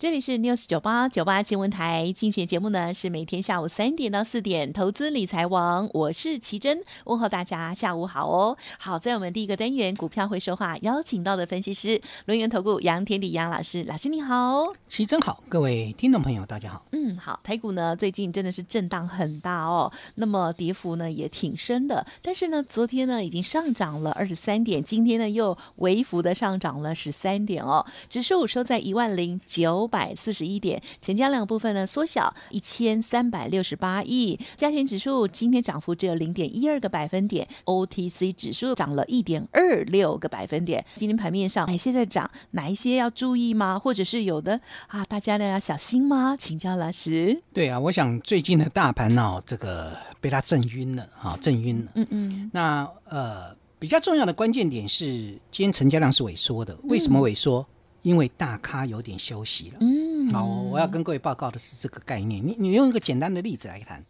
这里是 News 九八九八新闻台，今天的节目呢是每天下午三点到四点，投资理财王，我是奇珍，问候大家下午好哦。好，在我们第一个单元《股票会说话》，邀请到的分析师，轮源投顾杨天迪杨老师，老师你好。奇珍好，各位听众朋友大家好。嗯，好，台股呢最近真的是震荡很大哦，那么跌幅呢也挺深的，但是呢昨天呢已经上涨了二十三点，今天呢又微幅的上涨了十三点哦，指数收在一万零九。百四十一点，成交量部分呢缩小一千三百六十八亿。加权指数今天涨幅只有零点一二个百分点，OTC 指数涨了一点二六个百分点。今天盘面上，哪些在涨？哪一些要注意吗？或者是有的啊，大家呢要小心吗？请教老师。对啊，我想最近的大盘呢，这个被它震晕了啊，震晕了。嗯嗯。那呃，比较重要的关键点是，今天成交量是萎缩的。为什么萎缩？因为大咖有点休息了，嗯，好，我要跟各位报告的是这个概念。你你用一个简单的例子来谈，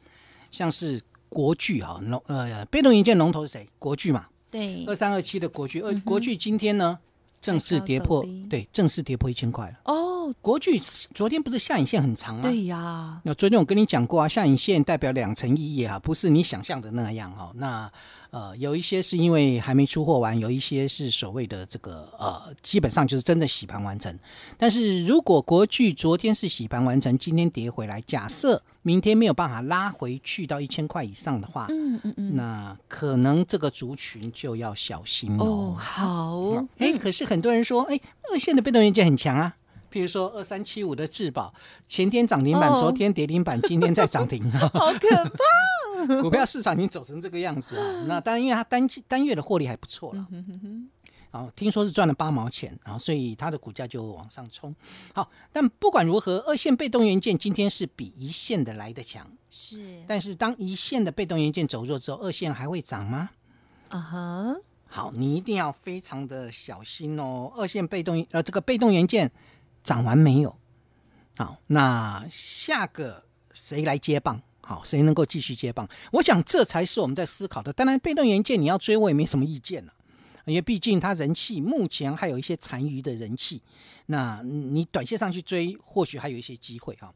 像是国剧啊，龙呃被动元件龙头谁？国剧嘛，对，二三二七的国剧，呃，国剧今天呢，正式跌破，对，正式跌破一千块了。哦，国剧昨天不是下影线很长吗？对呀，那昨天我跟你讲过啊，下影线代表两层意义啊，不是你想象的那样哦。那呃，有一些是因为还没出货完，有一些是所谓的这个呃，基本上就是真的洗盘完成。但是如果国巨昨天是洗盘完成，今天跌回来，假设明天没有办法拉回去到一千块以上的话，嗯嗯嗯，那可能这个族群就要小心哦。好，哎，可是很多人说，哎，二线的被动元件很强啊，比如说二三七五的质保，前天涨停板，昨天跌停板，今天再涨停，好可怕。股票市场已经走成这个样子了，那当然，因为它单单月的获利还不错了。嗯好，听说是赚了八毛钱，然后所以它的股价就往上冲。好，但不管如何，二线被动元件今天是比一线的来的强，是。但是当一线的被动元件走弱之后，二线还会涨吗？啊哈，好，你一定要非常的小心哦。二线被动呃，这个被动元件涨完没有？好，那下个谁来接棒？好，谁能够继续接棒？我想这才是我们在思考的。当然，被动元件你要追，我也没什么意见了，因为毕竟它人气目前还有一些残余的人气，那你短线上去追或许还有一些机会啊。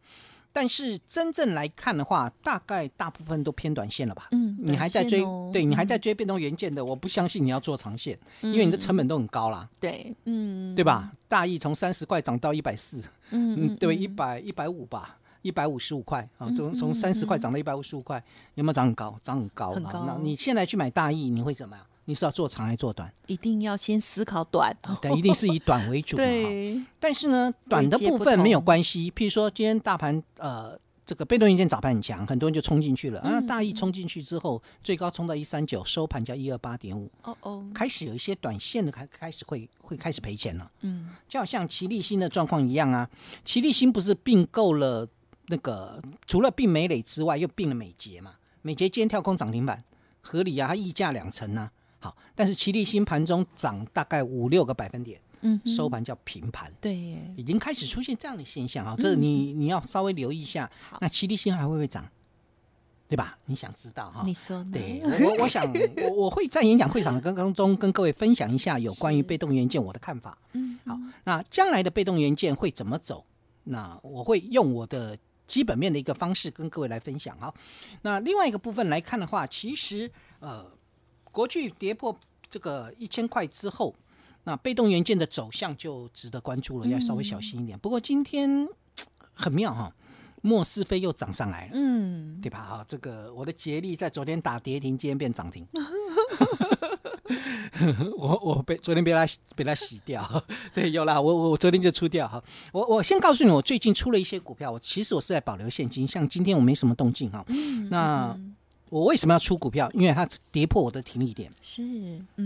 但是真正来看的话，大概大部分都偏短线了吧？嗯，你还在追，对你还在追变动元件的，我不相信你要做长线，因为你的成本都很高啦。对，嗯，对吧？大意从三十块涨到一百四，嗯，对，一百一百五吧。一百五十五块啊，从从三十块涨到一百五十五块，有没有涨很高？涨很高。那你现在去买大益，你会怎么样？你是要做长还是做短？一定要先思考短。对，一定是以短为主。对。但是呢，短的部分没有关系。譬如说，今天大盘呃，这个被动元件早盘很强，很多人就冲进去了。嗯。大益冲进去之后，最高冲到一三九，收盘叫一二八点五。哦哦。开始有一些短线的开开始会会开始赔钱了。嗯。就好像齐立新的状况一样啊，齐立新不是并购了。那个除了并美磊之外，又并了美捷嘛？美捷今天跳空涨停板，合理啊？它溢价两成呢？好，但是齐力新盘中涨大概五六个百分点，嗯，收盘叫平盘，对，已经开始出现这样的现象啊，这你你要稍微留意一下。那齐力新还会不会涨？对吧？你想知道哈？你说，对 我我想我我会在演讲会场的刚刚中跟各位分享一下有关于被动元件我的看法。嗯，好，那将来的被动元件会怎么走？那我会用我的。基本面的一个方式跟各位来分享啊，那另外一个部分来看的话，其实呃，国剧跌破这个一千块之后，那被动元件的走向就值得关注了，要稍微小心一点。不过今天 很妙哈，莫斯菲又涨上来了，嗯，对吧？哈，这个我的杰力在昨天打跌停，今天变涨停。我我被昨天被他被他洗掉，对，有了，我我昨天就出掉哈。我我先告诉你，我最近出了一些股票，我其实我是在保留现金，像今天我没什么动静哈。那我为什么要出股票？因为它跌破我的停利点。是，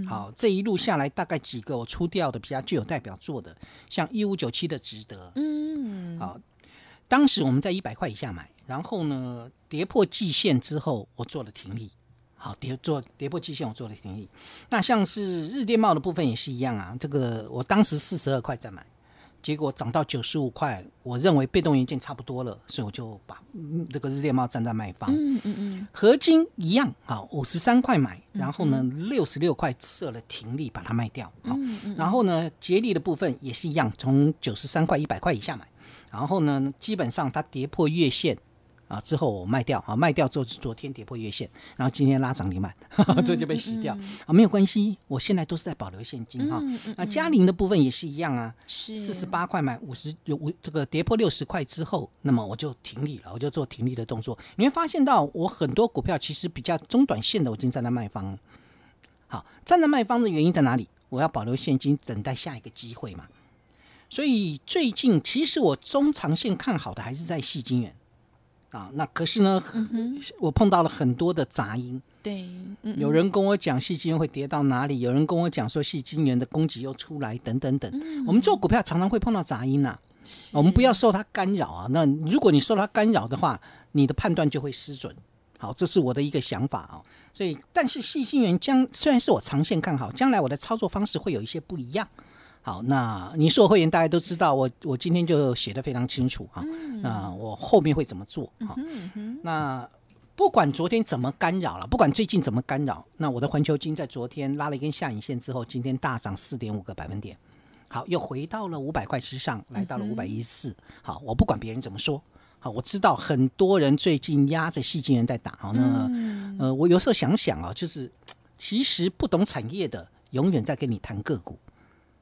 好，这一路下来大概几个我出掉的比较具有代表作的，像一五九七的值得，嗯，好，当时我们在一百块以下买，然后呢，跌破季线之后，我做了停利。好，跌做跌破期限，我做了停利。那像是日电贸的部分也是一样啊。这个我当时四十二块在买，结果涨到九十五块，我认为被动元件差不多了，所以我就把这个日电帽站在卖方。嗯嗯嗯。合金一样啊，五十三块买，然后呢六十六块设了停利把它卖掉。好，然后呢，接力的部分也是一样，从九十三块一百块以下买，然后呢，基本上它跌破月线。啊，之后我卖掉啊，卖掉之后昨天跌破月线，然后今天拉涨停板，这就被洗掉啊，没有关系，我现在都是在保留现金哈。啊，嘉陵的部分也是一样啊，是四十八块买五十，有五这个跌破六十块之后，那么我就停利了，我就做停利的动作。你会发现到我很多股票其实比较中短线的，我已经站在卖方。好，站在卖方的原因在哪里？我要保留现金，等待下一个机会嘛。所以最近其实我中长线看好的还是在细金源。啊，那可是呢，我碰到了很多的杂音。对，有人跟我讲细菌会跌到哪里，有人跟我讲说细菌源的供给又出来，等等等。我们做股票常常会碰到杂音呐，我们不要受它干扰啊。那如果你受它干扰的话，你的判断就会失准。好，这是我的一个想法啊。所以，但是细菌源将虽然是我长线看好，将来我的操作方式会有一些不一样。好，那你我会员，大家都知道，我我今天就写的非常清楚哈，那我后面会怎么做？哈，那不管昨天怎么干扰了，不管最近怎么干扰，那我的环球金在昨天拉了一根下影线之后，今天大涨四点五个百分点。好，又回到了五百块之上，来到了五百一四。好，我不管别人怎么说，好，我知道很多人最近压着戏精人在打。好，那呃，我有时候想想啊，就是其实不懂产业的，永远在跟你谈个股。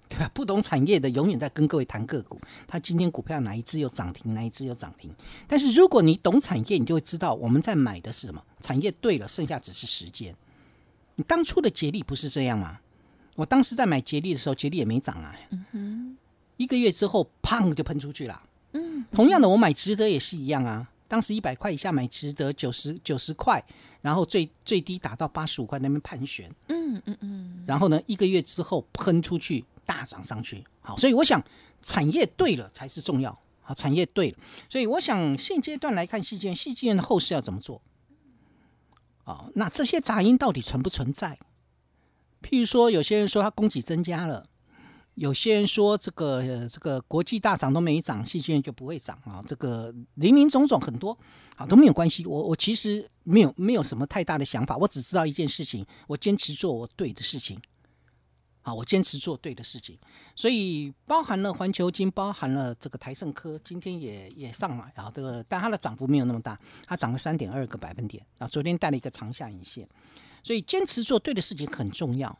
对吧？不懂产业的，永远在跟各位谈个股。他今天股票哪一只有涨停，哪一只有涨停。但是如果你懂产业，你就会知道我们在买的是什么。产业对了，剩下只是时间。你当初的捷力不是这样吗？我当时在买捷力的时候，捷力也没涨啊。嗯一个月之后，砰就喷出去了。嗯。同样的，我买值得也是一样啊。当时一百块以下买值得九十九十块，然后最最低打到八十五块那边盘旋。嗯嗯嗯。然后呢，一个月之后喷出去。大涨上去，好，所以我想产业对了才是重要。好，产业对了，所以我想现阶段来看，细件细件的后市要怎么做？好，那这些杂音到底存不存在？譬如说，有些人说它供给增加了，有些人说这个这个国际大涨都没涨，细件就不会涨啊。这个林林总总很多，好都没有关系。我我其实没有没有什么太大的想法，我只知道一件事情，我坚持做我对的事情。好，我坚持做对的事情，所以包含了环球金，包含了这个台盛科，今天也也上来啊，这个但它的涨幅没有那么大，它涨了三点二个百分点啊，昨天带了一个长下影线，所以坚持做对的事情很重要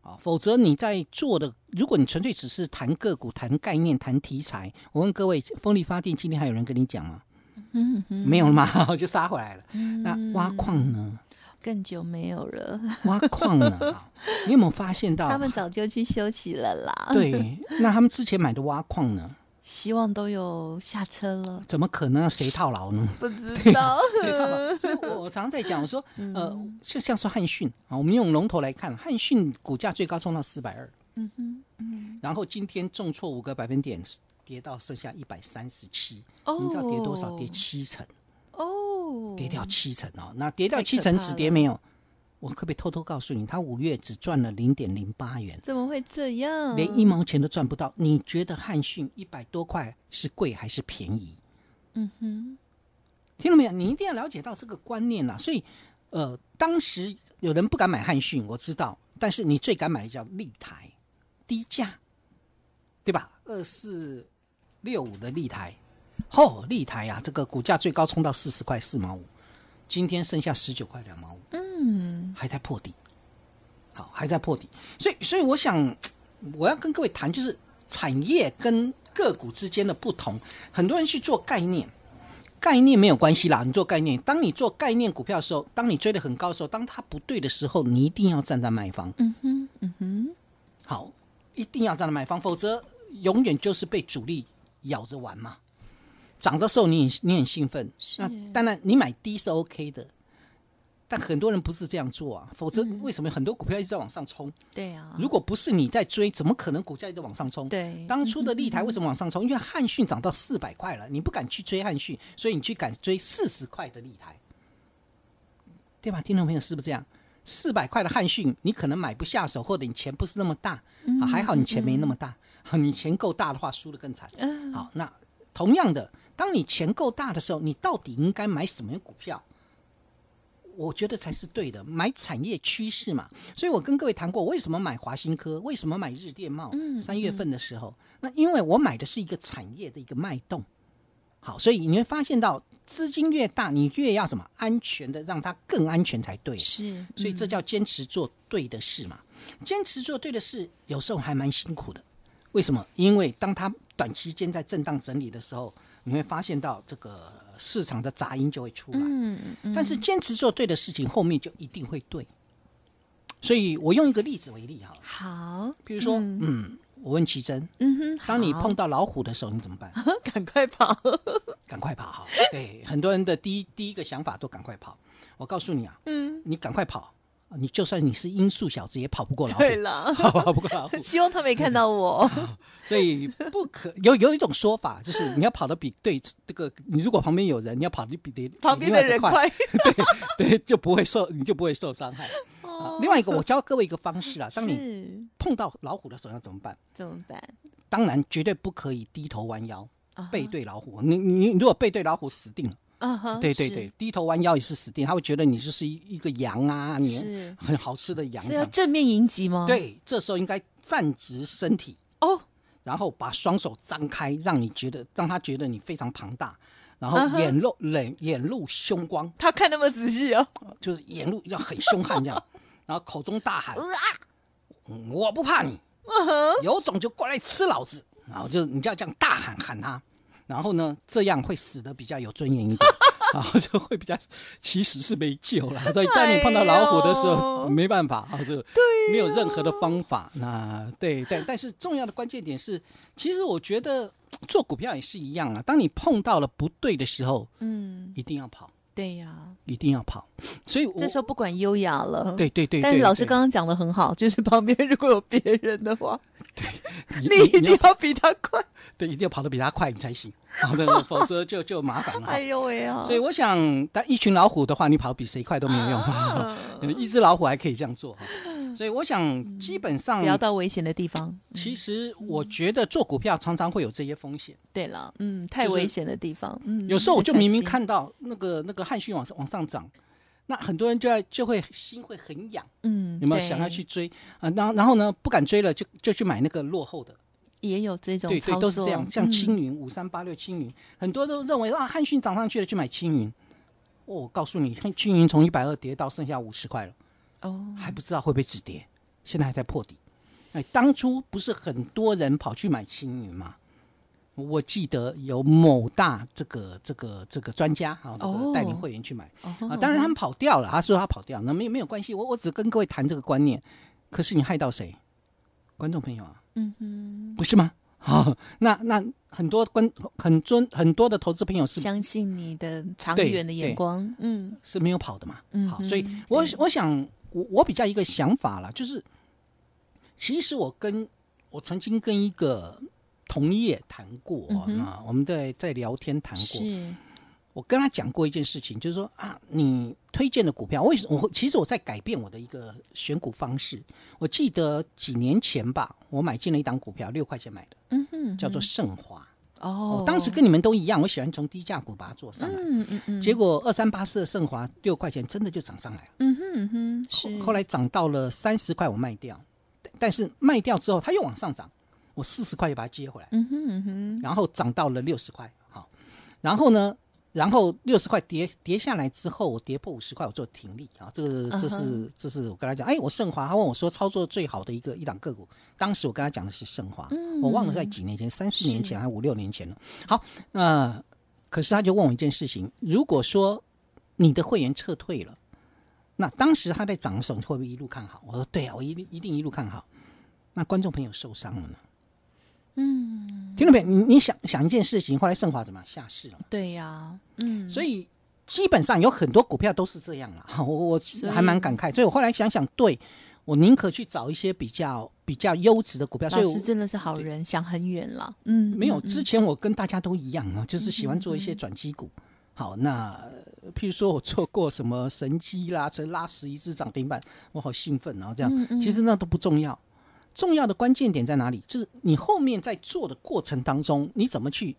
啊，否则你在做的，如果你纯粹只是谈个股、谈概念、谈题材，我问各位，风力发电今天还有人跟你讲吗？嗯，没有了吗？就杀回来了。那挖矿呢？更久没有了，挖矿呢？你有没有发现到？他们早就去休息了啦。对，那他们之前买的挖矿呢？希望都有下车了。怎么可能？谁套牢呢？不知道。谁套牢？所以我常常在讲，我说呃，就像说汉逊啊，我们用龙头来看，汉逊股价最高冲到四百二，嗯哼，嗯，然后今天重挫五个百分点，跌到剩下一百三十七，你知道跌多少？跌七成。跌掉七成哦，那跌掉七成止跌没有？我可不可以偷偷告诉你，他五月只赚了零点零八元，怎么会这样？连一毛钱都赚不到。你觉得汉逊一百多块是贵还是便宜？嗯哼，听到没有？你一定要了解到这个观念呐。所以，呃，当时有人不敢买汉逊，我知道，但是你最敢买的叫利台，低价，对吧？二四六五的立台。后力台呀，这个股价最高冲到四十块四毛五，今天剩下十九块两毛五，嗯，还在破底，好，还在破底，所以所以我想我要跟各位谈就是产业跟个股之间的不同，很多人去做概念，概念没有关系啦，你做概念，当你做概念股票的时候，当你追得很高的时候，当它不对的时候，你一定要站在卖方，嗯哼，嗯哼，好，一定要站在卖方，否则永远就是被主力咬着玩嘛。涨的时候你你很兴奋，那当然你买低是 OK 的，但很多人不是这样做啊，否则为什么很多股票一直在往上冲？对啊，如果不是你在追，怎么可能股价一直往上冲？对，当初的立台为什么往上冲？因为汉讯涨到四百块了，你不敢去追汉讯，所以你去敢追四十块的立台，对吧？听众朋友是不是这样？四百块的汉讯你可能买不下手，或者你钱不是那么大，啊、还好你钱没那么大，你钱够大的话输的更惨。好，那。同样的，当你钱够大的时候，你到底应该买什么股票？我觉得才是对的，买产业趋势嘛。所以我跟各位谈过，为什么买华新科，为什么买日电贸？嗯，三月份的时候，那因为我买的是一个产业的一个脉动。好，所以你会发现到资金越大，你越要什么安全的，让它更安全才对。是，所以这叫坚持做对的事嘛。坚持做对的事，有时候还蛮辛苦的。为什么？因为当它短期间在震荡整理的时候，你会发现到这个市场的杂音就会出来。嗯嗯但是坚持做对的事情，后面就一定会对。所以我用一个例子为例哈。好。比如说，嗯，我问奇珍，嗯哼，当你碰到老虎的时候，你怎么办？赶快跑，赶快跑哈。对，很多人的第一第一个想法都赶快跑。我告诉你啊，嗯，你赶快跑。你就算你是音速小子，也跑不过老虎。对了，跑不过老虎。希望他没看到我。所以不可有有一种说法，就是你要跑得比对这个，你如果旁边有人，你要跑得比旁边的人快。对对，就不会受你就不会受伤害。另外一个，我教各位一个方式啊，当你碰到老虎的时候要怎么办？怎么办？当然绝对不可以低头弯腰背对老虎，你你如果背对老虎死定了。嗯哼，对对对，低头弯腰也是死定，他会觉得你就是一一个羊啊，是很好吃的羊。是要正面迎击吗？对，这时候应该站直身体哦，然后把双手张开，让你觉得让他觉得你非常庞大，然后眼露冷眼露凶光，他看那么仔细哦，就是眼露要很凶悍这样，然后口中大喊啊，我不怕你，有种就过来吃老子，然后就你就要这样大喊喊他。然后呢，这样会死的比较有尊严一点，然后就会比较其实是没救了。所以当你碰到老虎的时候，没办法啊，就对没有任何的方法。那对，但但是重要的关键点是，其实我觉得做股票也是一样啊。当你碰到了不对的时候，嗯，一定要跑。对呀，一定要跑，所以这时候不管优雅了。对对对，但是老师刚刚讲的很好，就是旁边如果有别人的话，你一定要比他快。对，一定要跑得比他快你才行，否则就就麻烦了。哎呦喂啊！所以我想，但一群老虎的话，你跑比谁快都没有用。一只老虎还可以这样做。所以我想，基本上不要到危险的地方。其实我觉得做股票常常会有这些风险。对了，嗯，太危险的地方。嗯，有时候我就明明看到那个那个汉逊往上往上涨，那很多人就要就会心会很痒，嗯，有没有想要去追啊？那然后呢，不敢追了，就就去买那个落后的。也有这种对对，都是这样，像青云五三八六青云，很多都认为啊汉逊涨上去了，去买青云。我告诉你，青云从一百二跌到剩下五十块了。还不知道会不会止跌，现在还在破底。哎，当初不是很多人跑去买青云吗？我记得有某大这个这个这个专家啊，带领会员去买啊。当然他们跑掉了，他说他跑掉，那没没有关系。我我只跟各位谈这个观念。可是你害到谁？观众朋友啊，嗯嗯，不是吗？好，那那很多观很尊很多的投资朋友是相信你的长远的眼光，嗯，是没有跑的嘛。好，所以我我想。我我比较一个想法了，就是其实我跟我曾经跟一个同业谈过啊，我们在在聊天谈过，我跟他讲过一件事情，就是说啊，你推荐的股票为什么？我其实我在改变我的一个选股方式。我记得几年前吧，我买进了一档股票，六块钱买的，嗯哼，叫做盛华。哦，当时跟你们都一样，我喜欢从低价股把它做上来。嗯嗯嗯，结果二三八四的盛华六块钱真的就涨上来了。嗯哼嗯哼，是。后来涨到了三十块，我卖掉。但是卖掉之后，它又往上涨，我四十块又把它接回来。嗯哼嗯哼，然后涨到了六十块，好。然后呢？然后六十块跌跌下来之后，我跌破五十块，我做停利啊。这个这是这是我跟他讲，哎，我盛华，他问我说，操作最好的一个一档个股，当时我跟他讲的是盛华，我忘了在几年前，三四年前还五六年前了。好，那可是他就问我一件事情，如果说你的会员撤退了，那当时他在涨的时候，你会不会一路看好？我说对啊，我一定一定一路看好。那观众朋友受伤了呢？嗯，听到没？你你想想一件事情，后来盛华怎么下市了？对呀，嗯，所以基本上有很多股票都是这样了。哈，我我还蛮感慨，所以我后来想想，对我宁可去找一些比较比较优质的股票。所以老师真的是好人，想很远了。嗯，没有，之前我跟大家都一样啊，就是喜欢做一些转机股。好，那譬如说我做过什么神机啦，这拉十一只涨停板，我好兴奋啊！这样，其实那都不重要。重要的关键点在哪里？就是你后面在做的过程当中，你怎么去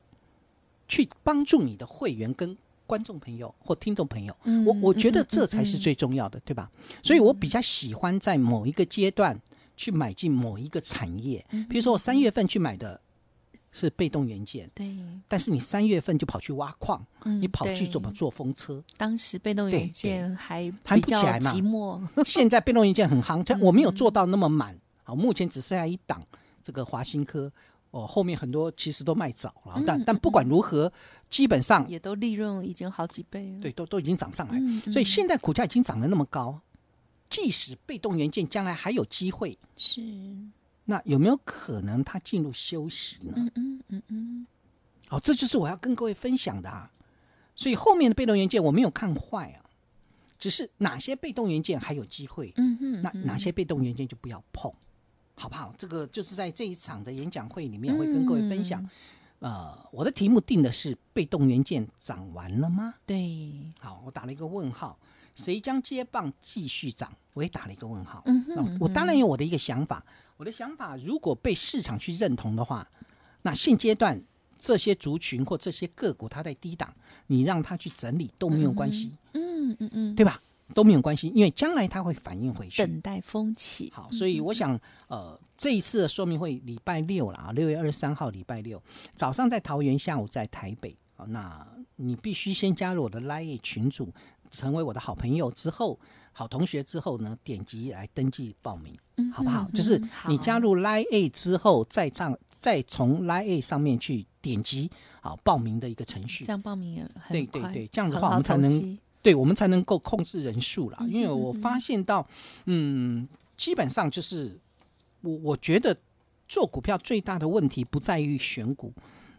去帮助你的会员、跟观众朋友或听众朋友？我我觉得这才是最重要的，对吧？所以我比较喜欢在某一个阶段去买进某一个产业。比如说我三月份去买的，是被动元件。对。但是你三月份就跑去挖矿，你跑去怎么做风车？当时被动元件还还比较寂寞。现在被动元件很夯，我没有做到那么满。好，目前只剩下一档，这个华新科，哦，后面很多其实都卖早了，但但不管如何，基本上也都利润已经好几倍了，对，都都已经涨上来，所以现在股价已经涨得那么高，即使被动元件将来还有机会，是，那有没有可能它进入休息呢？嗯嗯嗯嗯，好，这就是我要跟各位分享的啊，所以后面的被动元件我没有看坏啊，只是哪些被动元件还有机会，嗯哼，那哪些被动元件就不要碰。好不好？这个就是在这一场的演讲会里面会跟各位分享。呃，我的题目定的是被动元件涨完了吗？对，好，我打了一个问号。谁将接棒继续涨？我也打了一个问号。嗯我当然有我的一个想法。我的想法，如果被市场去认同的话，那现阶段这些族群或这些个股它在低档，你让它去整理都没有关系。嗯嗯嗯，对吧？都没有关系，因为将来它会反应回去。等待风起。好，所以我想，呃，这一次的说明会礼拜六了啊，六月二十三号礼拜六早上在桃园，下午在台北。好，那你必须先加入我的 Line 群组，成为我的好朋友之后，好同学之后呢，点击来登记报名，好不好？就是你加入 Line 之后，再上再从 Line 上面去点击好报名的一个程序。这样报名也很快，对对对，这样子的话我们才能。对我们才能够控制人数啦。因为我发现到，嗯，基本上就是我我觉得做股票最大的问题不在于选股，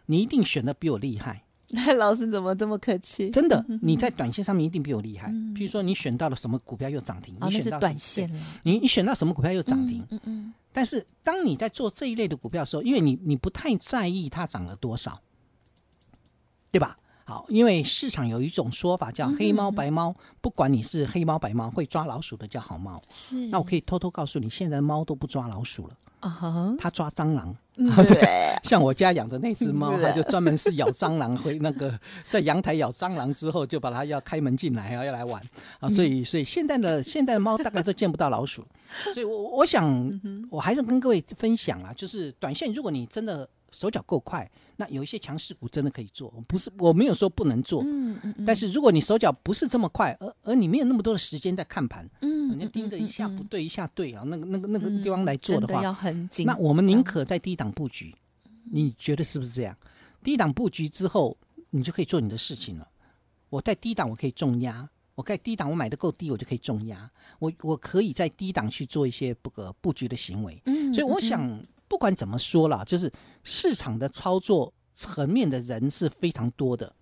你一定选的比我厉害。那老师怎么这么客气？真的，你在短线上面一定比我厉害。比如说你选到了什么股票又涨停，你选到短线了。你你选到什么股票又涨停？嗯嗯。但是当你在做这一类的股票的时候，因为你你不太在意它涨了多少，对吧？好，因为市场有一种说法叫“黑猫白猫”，不管你是黑猫白猫，会抓老鼠的叫好猫。是，那我可以偷偷告诉你，现在猫都不抓老鼠了啊，它抓蟑螂。对，像我家养的那只猫，它就专门是咬蟑螂，会那个在阳台咬蟑螂之后，就把它要开门进来啊，要来玩啊。所以，所以现在的现在的猫大概都见不到老鼠。所以，我我想我还是跟各位分享啊，就是短线，如果你真的。手脚够快，那有一些强势股真的可以做，我不是我没有说不能做，嗯嗯但是如果你手脚不是这么快，而而你没有那么多的时间在看盘，嗯，你盯着一下不对，一下对啊，那个那个那个地方来做的话，的要很紧。那我们宁可在低档布局，你觉得是不是这样？低档布局之后，你就可以做你的事情了。我在低档我可以重压，我在低档我买的够低，我就可以重压，我我可以在低档去做一些不个布局的行为。嗯，所以我想。不管怎么说啦，就是市场的操作层面的人是非常多的，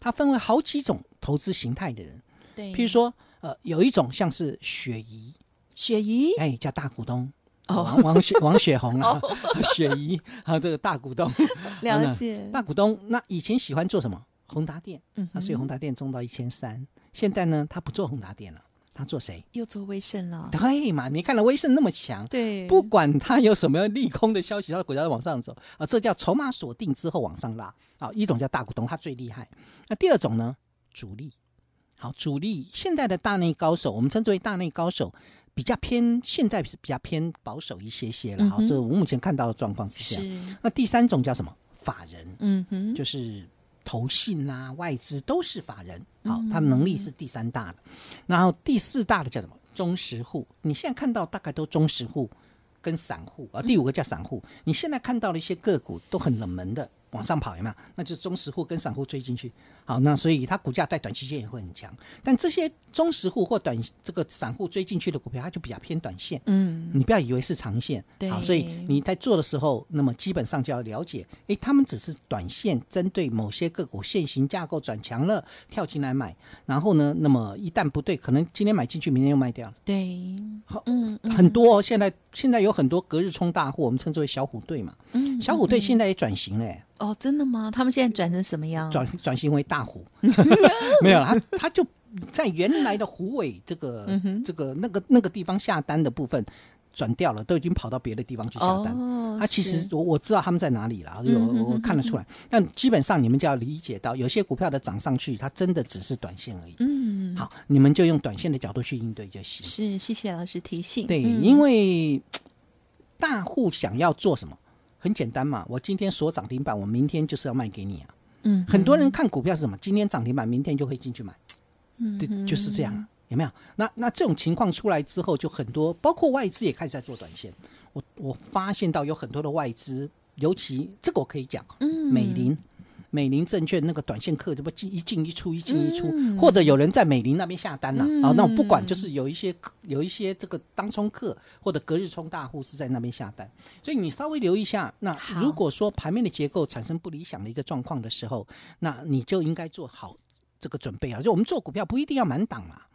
它分为好几种投资形态的人。对，譬如说，呃，有一种像是雪姨，雪姨，哎，叫大股东，王王雪王雪红啊，雪姨，啊，这个大股东，了解大股东。那以前喜欢做什么？宏达电，嗯，所以宏达电中到一千三，现在呢，他不做宏达电了。他做谁？又做威盛了？对嘛？你看了威盛那么强，对，不管他有什么利空的消息，他的股价在往上走啊，这叫筹码锁定之后往上拉啊。一种叫大股东，他最厉害。那第二种呢？主力，好，主力。现在的大内高手，我们称之为大内高手，比较偏，现在是比较偏保守一些些了。好，这我目前看到的状况是这样。那第三种叫什么？法人，嗯哼，就是。投信啊、外资都是法人，好，它能力是第三大的，然后第四大的叫什么？中实户，你现在看到大概都中实户跟散户啊，第五个叫散户，你现在看到了一些个股都很冷门的。往上跑，也嘛，那就是中实户跟散户追进去，好，那所以它股价在短期间也会很强。但这些中实户或短这个散户追进去的股票，它就比较偏短线。嗯，你不要以为是长线。对。好，所以你在做的时候，那么基本上就要了解，诶，他们只是短线，针对某些个股，现行架构转强了，跳进来买。然后呢，那么一旦不对，可能今天买进去，明天又卖掉了。对。好，嗯，很多现在现在有很多隔日冲大户，我们称之为小虎队嘛。嗯。小虎队现在也转型嘞。哦，真的吗？他们现在转成什么样？转转型为大户，没有了，他他就在原来的虎尾这个这个那个那个地方下单的部分转掉了，都已经跑到别的地方去下单。他其实我我知道他们在哪里了，有我看得出来。但基本上你们就要理解到，有些股票的涨上去，它真的只是短线而已。嗯，好，你们就用短线的角度去应对就行。是，谢谢老师提醒。对，因为大户想要做什么？很简单嘛，我今天锁涨停板，我明天就是要卖给你啊。嗯，很多人看股票是什么？今天涨停板，明天就可以进去买。嗯，对，就是这样啊。有没有？那那这种情况出来之后，就很多，包括外资也开始在做短线。我我发现到有很多的外资，尤其这个我可以讲，嗯，美林。美林证券那个短线客，这不进一进一出，一进一出，或者有人在美林那边下单呐，啊，那我不管，就是有一些有一些这个当冲客或者隔日冲大户是在那边下单，所以你稍微留意一下。那如果说盘面的结构产生不理想的一个状况的时候，那你就应该做好这个准备啊，就我们做股票不一定要满档啊。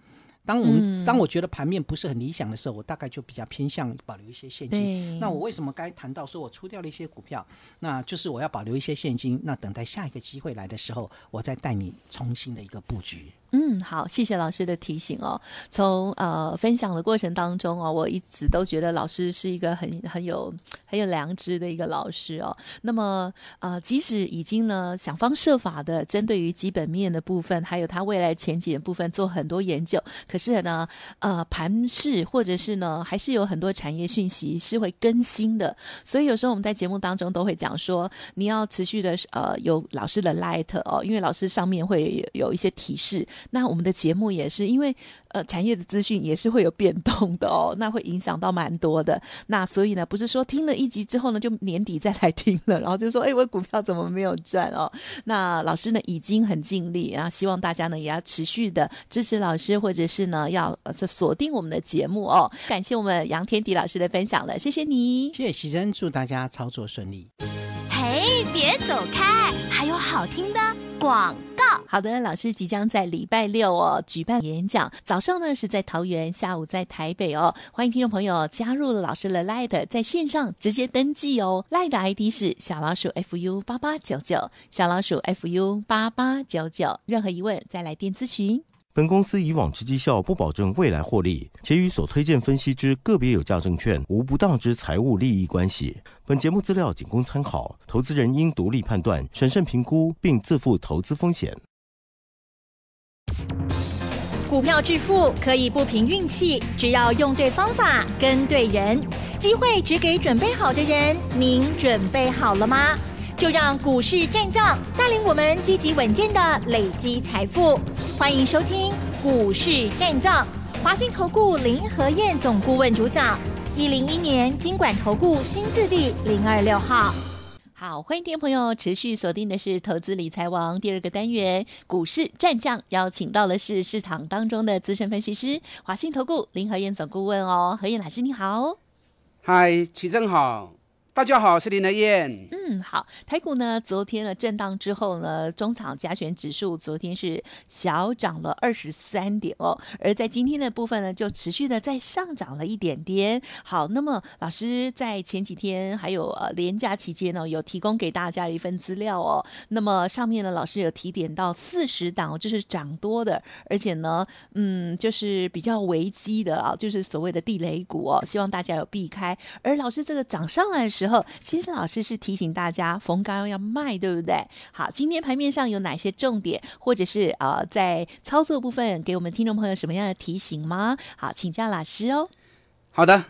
当我们当我觉得盘面不是很理想的时候，我大概就比较偏向保留一些现金。那我为什么该谈到说我出掉了一些股票？那就是我要保留一些现金，那等待下一个机会来的时候，我再带你重新的一个布局。嗯，好，谢谢老师的提醒哦。从呃分享的过程当中哦，我一直都觉得老师是一个很很有很有良知的一个老师哦。那么呃，即使已经呢想方设法的针对于基本面的部分，还有它未来前景的部分做很多研究，可是呢，呃，盘市或者是呢，还是有很多产业讯息是会更新的。所以有时候我们在节目当中都会讲说，你要持续的呃有老师的 light 哦，因为老师上面会有一些提示。那我们的节目也是，因为呃产业的资讯也是会有变动的哦，那会影响到蛮多的。那所以呢，不是说听了一集之后呢，就年底再来听了，然后就说，哎，我股票怎么没有赚哦？那老师呢已经很尽力然后希望大家呢也要持续的支持老师，或者是呢要锁定我们的节目哦。感谢我们杨天迪老师的分享了，谢谢你。谢谢徐生，祝大家操作顺利。嘿，别走开，还有好听的。广告，好的，老师即将在礼拜六哦举办演讲，早上呢是在桃园，下午在台北哦，欢迎听众朋友加入了老师的 Lite 在线上直接登记哦，Lite 的 ID 是小老鼠 fu 八八九九，小老鼠 fu 八八九九，任何疑问再来电咨询。本公司以往之绩效不保证未来获利，且与所推荐分析之个别有价证券无不当之财务利益关系。本节目资料仅供参考，投资人应独立判断、审慎评估，并自负投资风险。股票致富可以不凭运气，只要用对方法、跟对人，机会只给准备好的人。您准备好了吗？就让股市战将带领我们积极稳健的累积财富。欢迎收听股市战将，华兴投顾林和燕总顾问主讲，一零一年金管投顾新字第零二六号。好，欢迎听众朋友持续锁定的是投资理财王第二个单元股市战将，邀请到的是市场当中的资深分析师华兴投顾林和燕总顾问哦，何燕老师你好，嗨，齐正好。大家好，我是林德燕。嗯，好，台股呢昨天的震荡之后呢，中场加权指数昨天是小涨了二十三点哦，而在今天的部分呢，就持续的在上涨了一点点。好，那么老师在前几天还有呃连假期间呢，有提供给大家一份资料哦。那么上面呢，老师有提点到四十档，就是涨多的，而且呢，嗯，就是比较危机的啊，就是所谓的地雷股哦，希望大家有避开。而老师这个涨上来的时候。然后，其实老师是提醒大家，逢高要卖，对不对？好，今天盘面上有哪些重点，或者是呃，在操作部分给我们听众朋友什么样的提醒吗？好，请教老师哦。好的，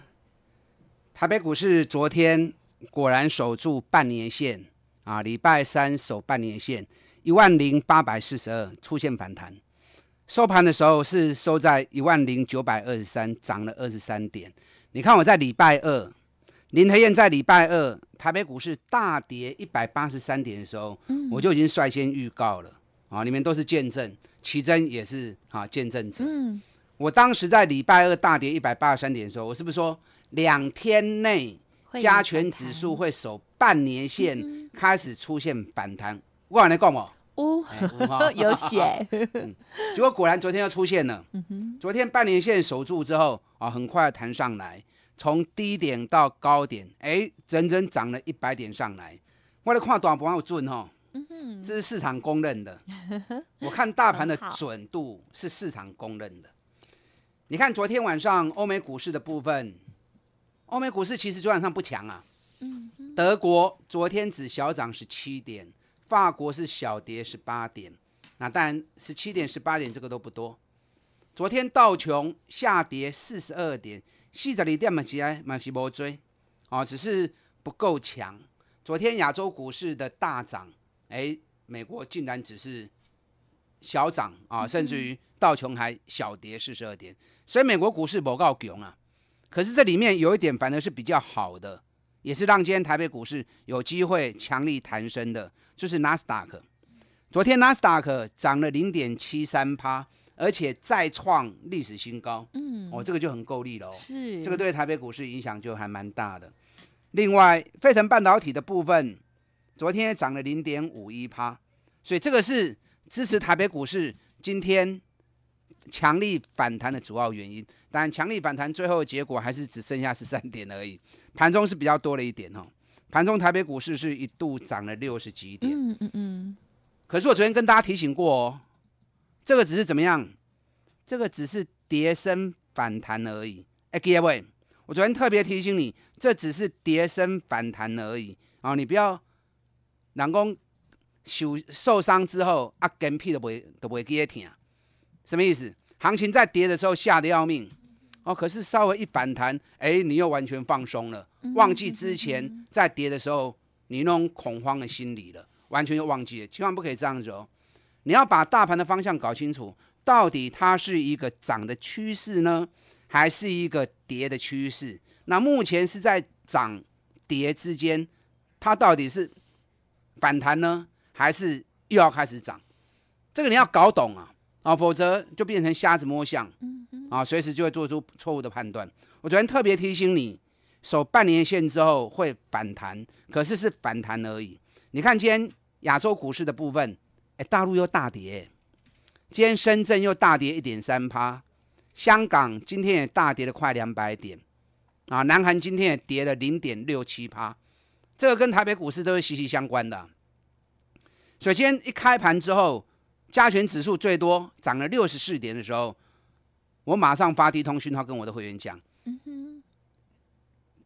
台北股市昨天果然守住半年线啊，礼拜三守半年线一万零八百四十二出现反弹，收盘的时候是收在一万零九百二十三，涨了二十三点。你看我在礼拜二。林和燕在礼拜二台北股市大跌一百八十三点的时候，我就已经率先预告了啊！你们都是见证，奇珍也是啊见证者。嗯，我当时在礼拜二大跌一百八十三点的时候，我是不是说两天内加权指数会守半年线开始出现反弹？我来讲哦，哦，有血。嗯，结果果然昨天又出现了。嗯昨天半年线守住之后啊，很快弹上来。从低点到高点，哎，整整涨了一百点上来。我来看短盘有准哦，这是市场公认的。我看大盘的准度是市场公认的。你看昨天晚上欧美股市的部分，欧美股市其实昨晚上不强啊。嗯德国昨天只小涨十七点，法国是小跌十八点。那当然十七点、十八点这个都不多。昨天道琼下跌四十二点。四十二点嘛，起来，嘛是无追，哦，只是不够强。昨天亚洲股市的大涨，哎，美国竟然只是小涨啊，甚至于道琼还小跌四十二点，所以美国股市不够强啊。可是这里面有一点反而是比较好的，也是让今天台北股市有机会强力弹升的，就是纳斯达克。昨天纳斯达克涨了零点七三趴。而且再创历史新高，嗯，哦，这个就很够力了，是，这个对台北股市影响就还蛮大的。另外，费腾半导体的部分，昨天涨了零点五一趴，所以这个是支持台北股市今天强力反弹的主要原因。但强力反弹最后结果还是只剩下十三点而已。盘中是比较多了一点哦，盘中台北股市是一度涨了六十几点，嗯嗯嗯。可是我昨天跟大家提醒过哦。这个只是怎么样？这个只是碟升反弹而已。哎，各位，我昨天特别提醒你，这只是碟升反弹而已。哦，你不要，人工受受伤之后啊，跟屁都会都不会跌停，什么意思？行情在跌的时候吓得要命，哦，可是稍微一反弹，哎，你又完全放松了，忘记之前在跌的时候你那种恐慌的心理了，完全就忘记了，千万不可以这样子哦。你要把大盘的方向搞清楚，到底它是一个涨的趋势呢，还是一个跌的趋势？那目前是在涨跌之间，它到底是反弹呢，还是又要开始涨？这个你要搞懂啊，啊，否则就变成瞎子摸象，嗯嗯，啊，随时就会做出错误的判断。我昨天特别提醒你，守半年线之后会反弹，可是是反弹而已。你看今天亚洲股市的部分。哎，大陆又大跌，今天深圳又大跌一点三趴，香港今天也大跌了快两百点，啊，南韩今天也跌了零点六七趴，这个跟台北股市都是息息相关的。首先一开盘之后，加权指数最多涨了六十四点的时候，我马上发低通讯号跟我的会员讲，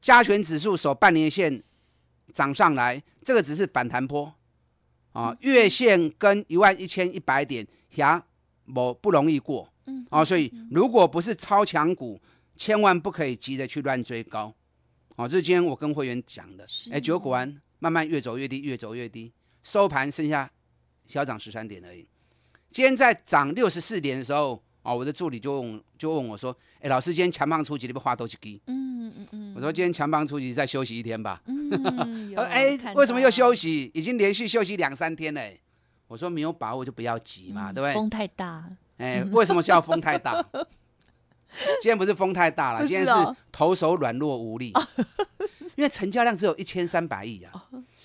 加权指数守半年线涨上来，这个只是反弹波。啊，月线跟一万一千一百点也某不容易过，嗯，啊，所以如果不是超强股，千万不可以急着去乱追高，啊，这是今天我跟会员讲的，哎，九股安慢慢越走越低，越走越低，收盘剩下小涨十三点而已，今天在涨六十四点的时候。哦，我的助理就问，就问我说：“哎，老师，今天强棒出击你不花多是几？”嗯嗯嗯。我说：“今天强棒出击再休息一天吧。”嗯，哎，为什么又休息？已经连续休息两三天了。我说：“没有把握就不要急嘛，对不对？”风太大。哎，为什么叫风太大？今天不是风太大了，今天是投手软弱无力，因为成交量只有一千三百亿啊。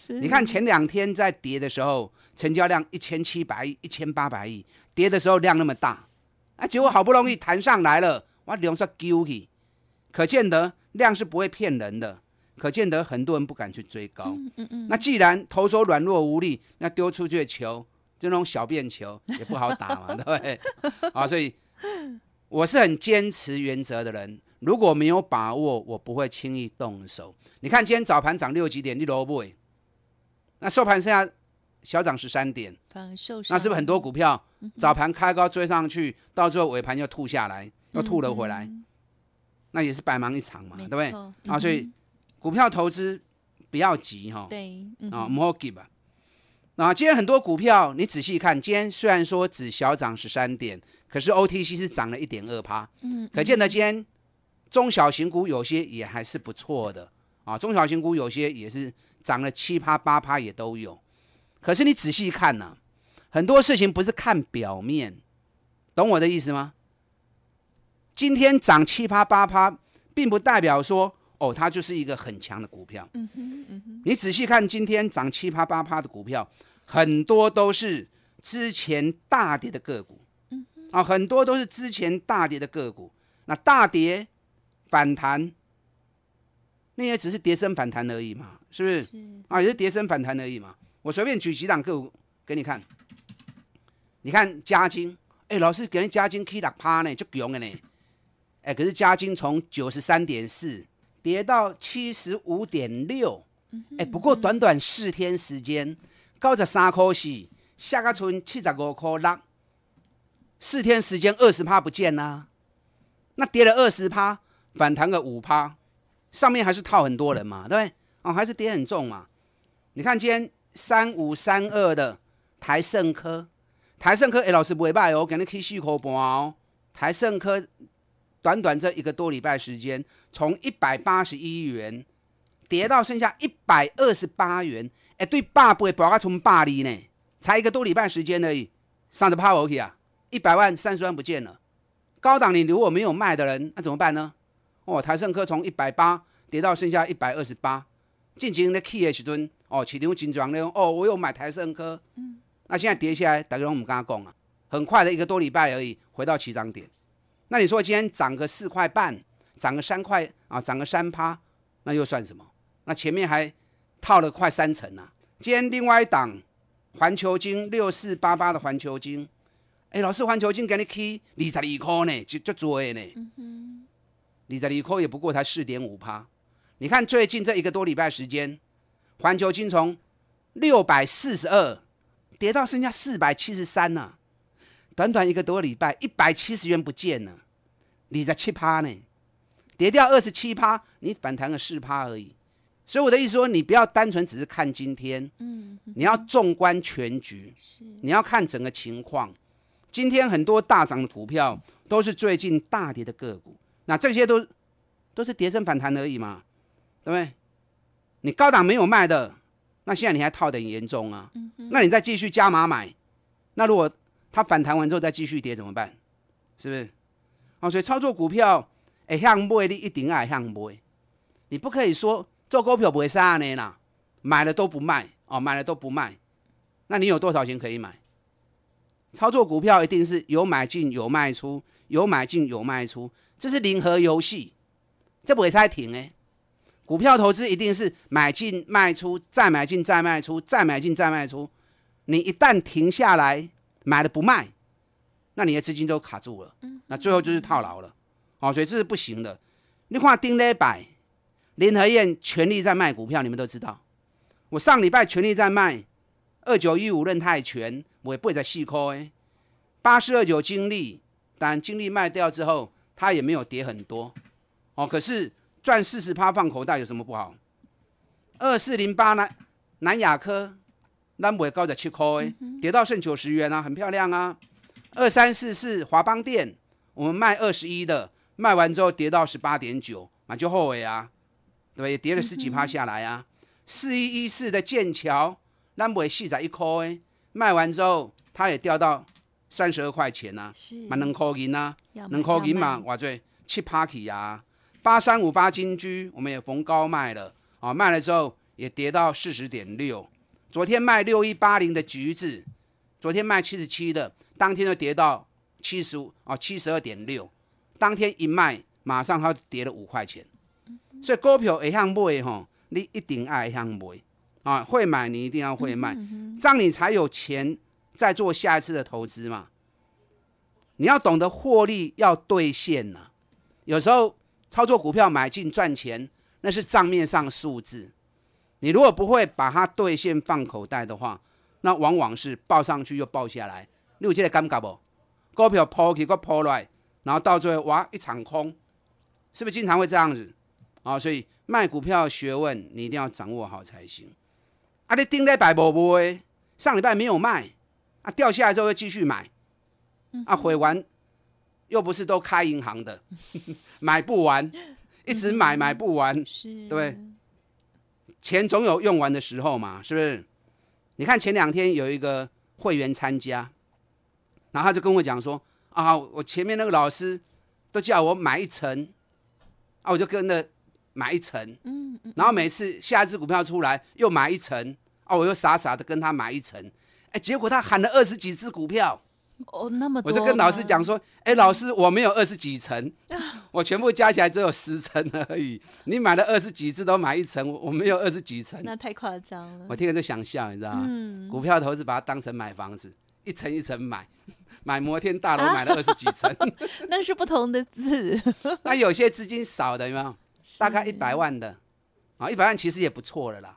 你看前两天在跌的时候，成交量一千七百亿、一千八百亿，跌的时候量那么大。啊！结果好不容易弹上来了，哇！量说丢去，可见得量是不会骗人的。可见得很多人不敢去追高。那既然投手软弱无力，那丢出去的球就那种小便球也不好打嘛，对不对？啊！所以我是很坚持原则的人，如果没有把握，我不会轻易动手。你看今天早盘涨六几点，绿不卜，那收盘剩下。小涨十三点，那是不是很多股票早盘开高追上去，到最后尾盘又吐下来，又吐了回来，那也是白忙一场嘛，对不对？啊，所以股票投资不要急哈。对，啊，摩羯吧。啊，今天很多股票你仔细看，今天虽然说只小涨十三点，可是 OTC 是涨了一点二趴，嗯，可见得今天中小型股有些也还是不错的啊，中小型股有些也是涨了七趴八趴也都有。可是你仔细看呢，很多事情不是看表面，懂我的意思吗？今天涨七趴八趴，并不代表说哦，它就是一个很强的股票。嗯嗯你仔细看今天涨七趴八趴的股票，很多都是之前大跌的个股。啊，很多都是之前大跌的个股。那大跌反弹，那也只是跌升反弹而已嘛，是不是？是。啊，也是跌升反弹而已嘛。我随便举几档个股给你看，你看加金，哎，老师给你加金 K 六趴呢，就用了呢，哎，可是加金从九十三点四跌到七十五点六，哎，不过短短四天时间，高着三块四，下个村七十五块六，四天时间二十趴不见啦。那跌了二十趴，反弹个五趴，上面还是套很多人嘛，对不对？哦，还是跌很重嘛，你看今天。三五三二的台盛科，台盛科，哎，老师袂歹哦，今日去续口盘哦。台盛科短短这一个多礼拜时间，从一百八十一元跌到剩下一百二十八元，哎，对，八倍，把它从霸利呢，才一个多礼拜时间而已，上的怕 o 去啊，一百万三十万不见了。高档你如果没有卖的人，那怎么办呢？哦，台盛科从一百八跌到剩下一百二十八，进行的 K 也起蹲。哦，起牛紧张那种。哦，我有买台盛科，嗯，那现在跌下来，大家拢跟敢讲啊。很快的一个多礼拜而已，回到起涨点。那你说今天涨个四块半，涨个三块啊，涨个三趴，那又算什么？那前面还套了快三成呢。今天另外一档环球金六四八八的环球金，哎，老师环球金给你 K 二十二块呢，就足多的呢。嗯嗯，二十二块也不过才四点五趴。你看最近这一个多礼拜时间。环球金从六百四十二跌到剩下四百七十三呢，短短一个多礼拜，一百七十元不见了，你在七趴呢，跌掉二十七趴，你反弹个四趴而已，所以我的意思说，你不要单纯只是看今天，嗯，你要纵观全局，你要看整个情况。今天很多大涨的股票都是最近大跌的个股，那这些都都是跌升反弹而已嘛，对不对？你高档没有卖的，那现在你还套很严重啊？那你再继续加码买，那如果它反弹完之后再继续跌怎么办？是不是？哦，所以操作股票，哎，想卖你一定也向卖，你不可以说做股票不会啥呢？啦，买了都不卖哦，买了都不卖，那你有多少钱可以买？操作股票一定是有买进有卖出，有买进有卖出，这是零和游戏，这不会暂停哎。股票投资一定是买进卖出，再买进再卖出，再买进再卖出。你一旦停下来买了不卖，那你的资金都卡住了，那最后就是套牢了，哦，所以这是不行的。你看丁磊柏、林和燕全力在卖股票，你们都知道。我上礼拜全力在卖二九一五任泰全，我也不会再细抠哎，八四二九精力，但金利卖掉之后，它也没有跌很多，哦，可是。赚四十趴放口袋有什么不好？二四零八南南亚科，e r 高在七块，跌到剩九十元啊，很漂亮啊。二三四四华邦店，我们卖二十一的，卖完之后跌到十八点九，那就后悔啊，对也跌了十几趴下来啊。四一一四的剑桥，e r 细仔一块，卖完之后它也掉到三十二块钱啊，满两块银啊，两块银嘛，哇做七趴去啊。八三五八金桔，我们也逢高卖了啊，卖了之后也跌到四十点六。昨天卖六一八零的橘子，昨天卖七十七的，当天就跌到七十五啊，七十二点六。当天一卖，马上它跌了五块钱。所以股票爱向买哦，你一定爱向买啊，会买你一定要会卖，这样你才有钱再做下一次的投资嘛。你要懂得获利要兑现呐，有时候。操作股票买进赚钱，那是账面上数字。你如果不会把它兑现放口袋的话，那往往是报上去又报下来。你有这个感觉不？股票抛去又抛来，然后到最后哇一场空，是不是经常会这样子啊？所以卖股票学问你一定要掌握好才行。啊，你盯在百波波，上礼拜没有卖，啊掉下来之后又继续买，啊毁完。又不是都开银行的，买不完，一直买买不完，对不对？钱总有用完的时候嘛，是不是？你看前两天有一个会员参加，然后他就跟我讲说：啊，我前面那个老师都叫我买一层，啊，我就跟着买一层。嗯。然后每次下一只股票出来又买一层，啊，我又傻傻的跟他买一层，哎，结果他喊了二十几只股票。哦，那么多！我就跟老师讲说，哎，老师，我没有二十几层，我全部加起来只有十层而已。你买了二十几只都买一层，我没有二十几层，那太夸张了。我听了就想笑，你知道吗？股票投资把它当成买房子，一层一层买，买摩天大楼买了二十几层，那是不同的字。那有些资金少的有没有？大概一百万的啊，一百万其实也不错了啦。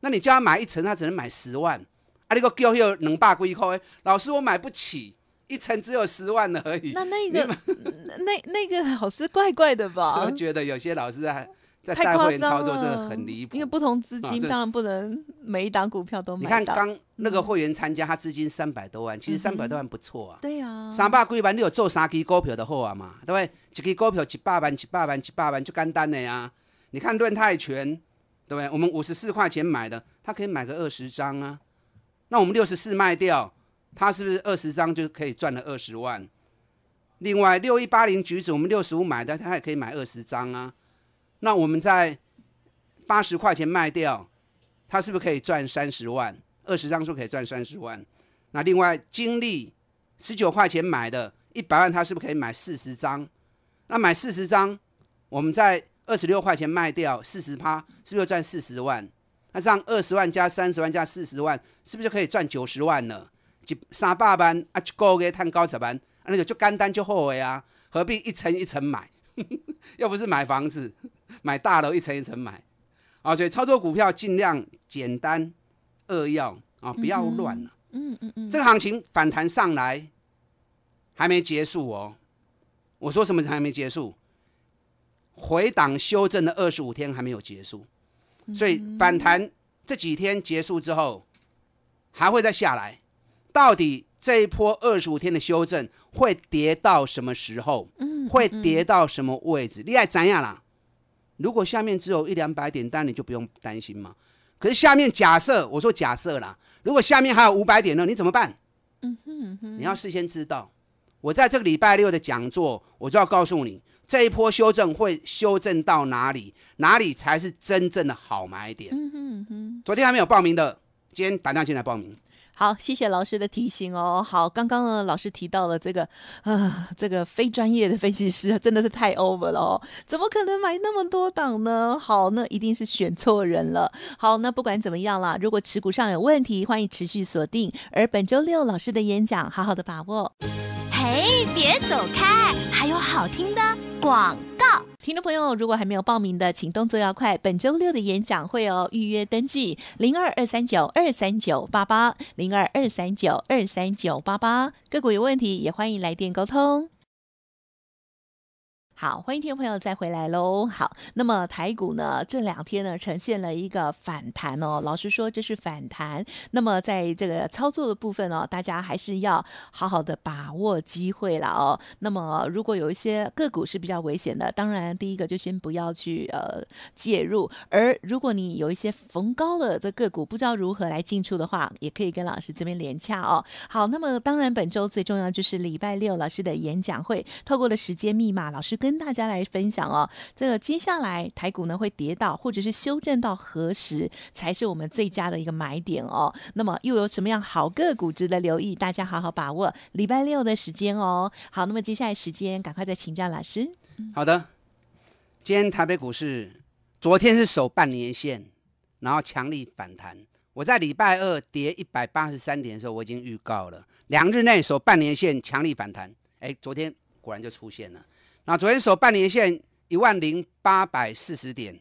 那你叫他买一层，他只能买十万。阿里个交易能八几块？老师，我买不起，一层只有十万而已。那那个 那那个老师怪怪的吧？我觉得有些老师在在带会员操作，真的很离谱。因为不同资金当然不能每一档股票都买。你看刚那个会员参加，他资金三百多万，其实三百多万不错啊。对啊，三百几万，你有做三只股票的好啊嘛？对不对？一只股票一百万，一百万，一百万就简单了呀。你看论泰拳，对不对？我们五十四块钱买的，他可以买个二十张啊。那我们六十四卖掉，他是不是二十张就可以赚了二十万？另外六一八零橘子，我们六十五买的，他也可以买二十张啊。那我们在八十块钱卖掉，他是不是可以赚三十万？二十张就可以赚三十万。那另外金利十九块钱买的，一百万他是不是可以买四十张？那买四十张，我们在二十六块钱卖掉四十趴，是不是赚四十万？上二十万加三十万加四十万，是不是就可以赚九十万呢？就三百班啊，一高月探高才班那个就干单就悔啊，何必一层一层买？又不是买房子，买大楼一层一层买啊！所以操作股票尽量简单扼要啊，不要乱了。嗯嗯嗯，这个行情反弹上来还没结束哦。我说什么还没结束？回档修正的二十五天还没有结束。所以反弹这几天结束之后，还会再下来。到底这一波二十五天的修正会跌到什么时候？会跌到什么位置？厉害怎样啦？如果下面只有一两百点，当然你就不用担心嘛。可是下面假设，我说假设啦，如果下面还有五百点呢，你怎么办？你要事先知道。我在这个礼拜六的讲座，我就要告诉你。这一波修正会修正到哪里？哪里才是真正的好买点？嗯昨天还没有报名的，今天打电话进来报名。好，谢谢老师的提醒哦。好，刚刚呢，老师提到了这个，啊，这个非专业的分析师真的是太 over 了哦，怎么可能买那么多档呢？好，那一定是选错人了。好，那不管怎么样啦，如果持股上有问题，欢迎持续锁定。而本周六老师的演讲，好好的把握。嘿，别走开，还有好听的。广告，听众朋友，如果还没有报名的，请动作要快，本周六的演讲会哦，预约登记，零二二三九二三九八八，零二二三九二三九八八，个股有问题也欢迎来电沟通。好，欢迎听众朋友再回来喽。好，那么台股呢，这两天呢呈现了一个反弹哦。老实说这是反弹，那么在这个操作的部分哦，大家还是要好好的把握机会了哦。那么如果有一些个股是比较危险的，当然第一个就先不要去呃介入。而如果你有一些逢高的这个股，不知道如何来进出的话，也可以跟老师这边连洽哦。好，那么当然本周最重要就是礼拜六老师的演讲会，透过了时间密码，老师跟。跟大家来分享哦，这个接下来台股呢会跌到，或者是修正到何时才是我们最佳的一个买点哦？那么又有什么样好个股值得留意？大家好好把握礼拜六的时间哦。好，那么接下来时间赶快再请教老师。好的，今天台北股市昨天是守半年线，然后强力反弹。我在礼拜二跌一百八十三点的时候，我已经预告了两日内守半年线强力反弹。哎，昨天果然就出现了。那昨天守半年线一万零八百四十点，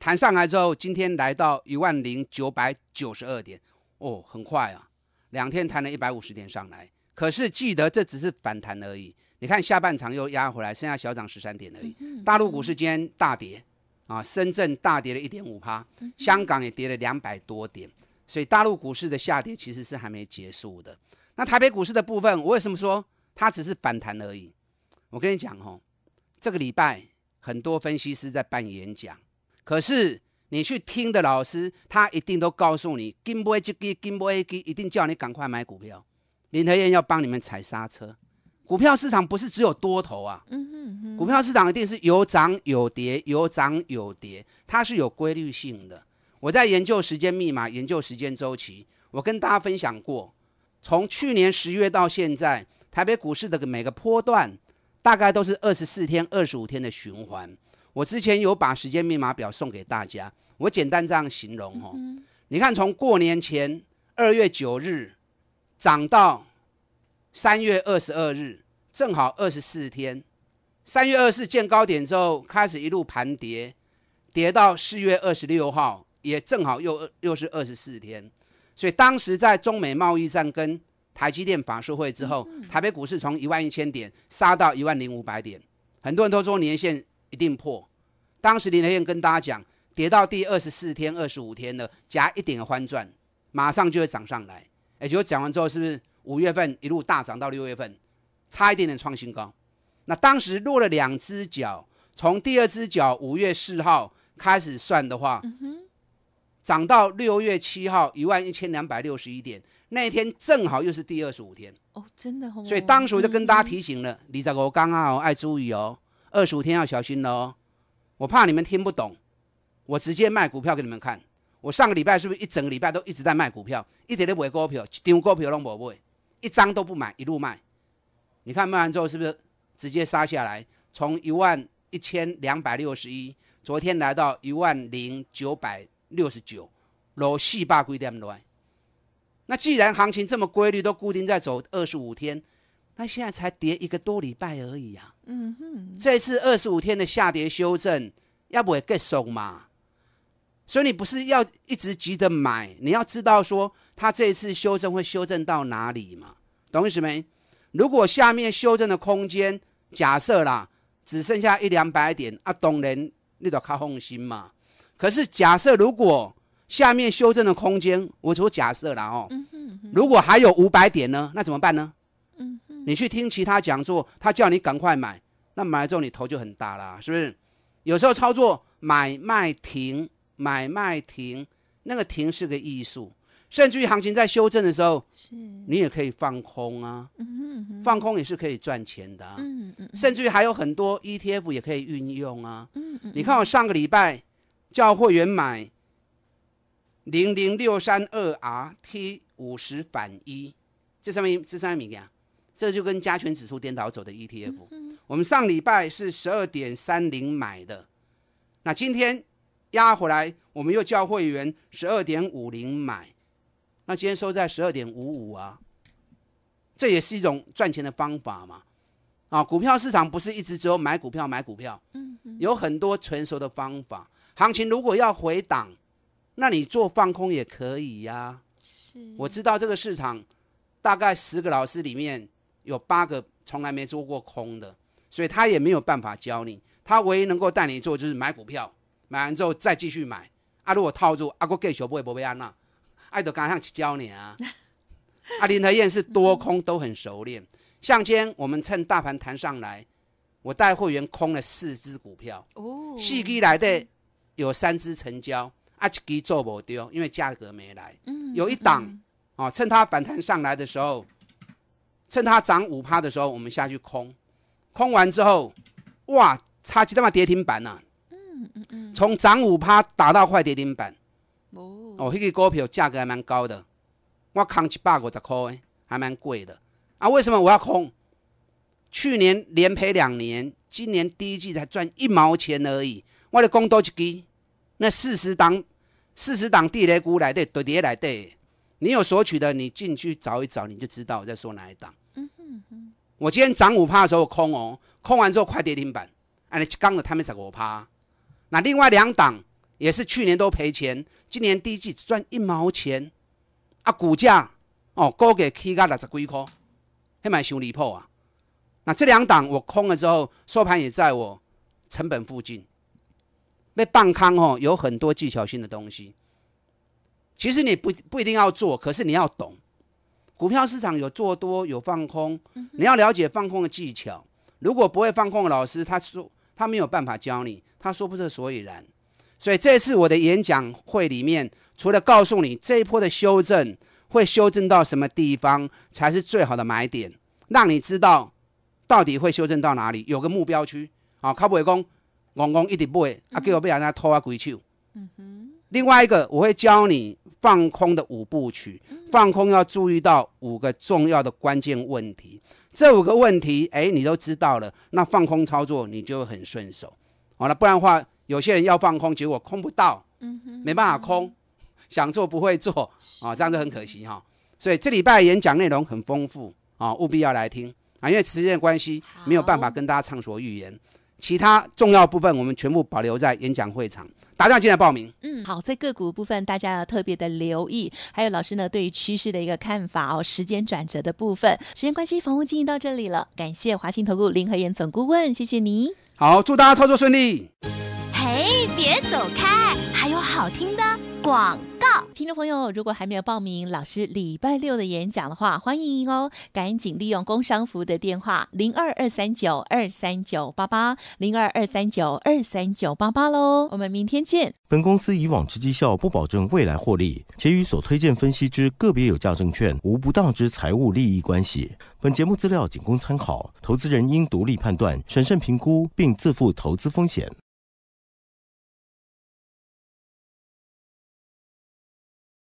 弹上来之后，今天来到一万零九百九十二点，哦，很快啊，两天弹了一百五十点上来。可是记得这只是反弹而已。你看下半场又压回来，剩下小涨十三点而已。大陆股市今天大跌啊，深圳大跌了一点五趴，香港也跌了两百多点，所以大陆股市的下跌其实是还没结束的。那台北股市的部分，我为什么说它只是反弹而已？我跟你讲哦。这个礼拜很多分析师在办演讲，可是你去听的老师，他一定都告诉你“金杯一击，金杯一一定叫你赶快买股票。林和燕要帮你们踩刹车。股票市场不是只有多头啊，嗯嗯股票市场一定是有涨有跌，有涨有跌，它是有规律性的。我在研究时间密码，研究时间周期。我跟大家分享过，从去年十月到现在，台北股市的每个波段。大概都是二十四天、二十五天的循环。我之前有把时间密码表送给大家，我简单这样形容哦。你看，从过年前二月九日涨到三月二十二日，正好二十四天。三月二四见高点之后，开始一路盘跌，跌到四月二十六号，也正好又又是二十四天。所以当时在中美贸易战跟台积电法说会之后，台北股市从一万一千点杀到一万零五百点，很多人都说年线一定破。当时林德燕跟大家讲，跌到第二十四天、二十五天了，加一点的欢转，马上就会涨上来。也就讲完之后，是不是五月份一路大涨到六月份，差一点点创新高？那当时落了两只脚，从第二只脚五月四号开始算的话。涨到六月七号一万一千两百六十一点，那一天正好又是第二十五天哦，真的，所以当时就跟大家提醒了，李在国刚好爱注意哦，二十五天要小心喽，我怕你们听不懂，我直接卖股票给你们看。我上个礼拜是不是一整个礼拜都一直在卖股票，一点都会股票，丢股票都没卖，一张都不买，一路卖。你看卖完之后是不是直接杀下来，从一万一千两百六十一，昨天来到一万零九百。六十九，落四百几点来？那既然行情这么规律，都固定在走二十五天，那现在才跌一个多礼拜而已啊。嗯哼，这次二十五天的下跌修正，要不会结束嘛。所以你不是要一直急着买，你要知道说，它这一次修正会修正到哪里嘛？懂意思没？如果下面修正的空间，假设啦，只剩下一两百点，啊，懂人你就靠放心嘛。可是假设如果下面修正的空间，我做假设了哦。嗯哼哼。如果还有五百点呢，那怎么办呢？嗯你去听其他讲座，他叫你赶快买，那买了之后你头就很大了，是不是？有时候操作买卖停，买卖停，那个停是个艺术。甚至于行情在修正的时候，是，你也可以放空啊。嗯哼哼。放空也是可以赚钱的。嗯嗯。甚至于还有很多 ETF 也可以运用啊。嗯嗯。你看我上个礼拜。叫会员买零零六三二 RT 五十反一，这上面这上面你看，这就跟加权指数颠倒走的 ETF。我们上礼拜是十二点三零买的，那今天压回来，我们又叫会员十二点五零买，那今天收在十二点五五啊，这也是一种赚钱的方法嘛。啊，股票市场不是一直只有买股票买股票，嗯，有很多成熟的方法。行情如果要回档，那你做放空也可以呀。是，我知道这个市场大概十个老师里面有八个从来没做过空的，所以他也没有办法教你。他唯一能够带你做就是买股票，买完之后再继续买。阿如果套住，阿我给小不会，不会安呐，爱德刚上去教你啊。阿 林和燕是多空都很熟练。像前我们趁大盘弹上来，我带会员空了四只股票，哦，细基来的。有三只成交，啊，一支做不掉，因为价格没来。嗯。有一档啊，趁它反弹上来的时候，趁它涨五趴的时候，我们下去空，空完之后，哇，差几大把跌停板呢。嗯嗯嗯。从涨五趴打到快跌停板。哦。哦，那个股票价格还蛮高的，我扛一百五十块，还蛮贵的。啊，为什么我要空？去年连赔两年，今年第一季才赚一毛钱而已。我的讲多一句，那四十档、四十档地雷股来对，大跌来对。你有索取的，你进去找一找，你就知道我在说哪一档。我今天涨五趴的时候空哦，空完之后快跌停板，哎，刚的他们才五趴。那另外两档也是去年都赔钱，今年第一季只赚一毛钱啊，股价哦高给起价六十几块，还买修离破啊。那这两档我空了之后，收盘也在我成本附近。被棒康哦，有很多技巧性的东西。其实你不不一定要做，可是你要懂。股票市场有做多有放空，你要了解放空的技巧。如果不会放空，的老师他说他没有办法教你，他说不出所以然。所以这次我的演讲会里面，除了告诉你这一波的修正会修正到什么地方才是最好的买点，让你知道到底会修正到哪里，有个目标区。好，普啡工。一直不啊，叫我要让偷啊鬼手。嗯哼。另外一个，我会教你放空的五部曲。放空要注意到五个重要的关键问题。这五个问题，哎，你都知道了，那放空操作你就很顺手。好了，不然的话，有些人要放空，结果空不到。嗯哼。没办法空，想做不会做啊，这样就很可惜哈。所以这礼拜演讲内容很丰富啊，务必要来听啊，因为时间关系没有办法跟大家畅所欲言。其他重要部分我们全部保留在演讲会场，大家进来报名。嗯，好，在个股部分大家要特别的留意，还有老师呢对于趋势的一个看法哦，时间转折的部分。时间关系，房屋经营到这里了，感谢华兴投顾林和燕总顾问，谢谢你。好，祝大家操作顺利。嘿，别走开，还有好听的。广告，听众朋友，如果还没有报名老师礼拜六的演讲的话，欢迎哦，赶紧利用工商服的电话零二二三九二三九八八零二二三九二三九八八喽。我们明天见。本公司以往之绩效不保证未来获利，且与所推荐分析之个别有价证券无不当之财务利益关系。本节目资料仅供参考，投资人应独立判断，审慎评估，并自负投资风险。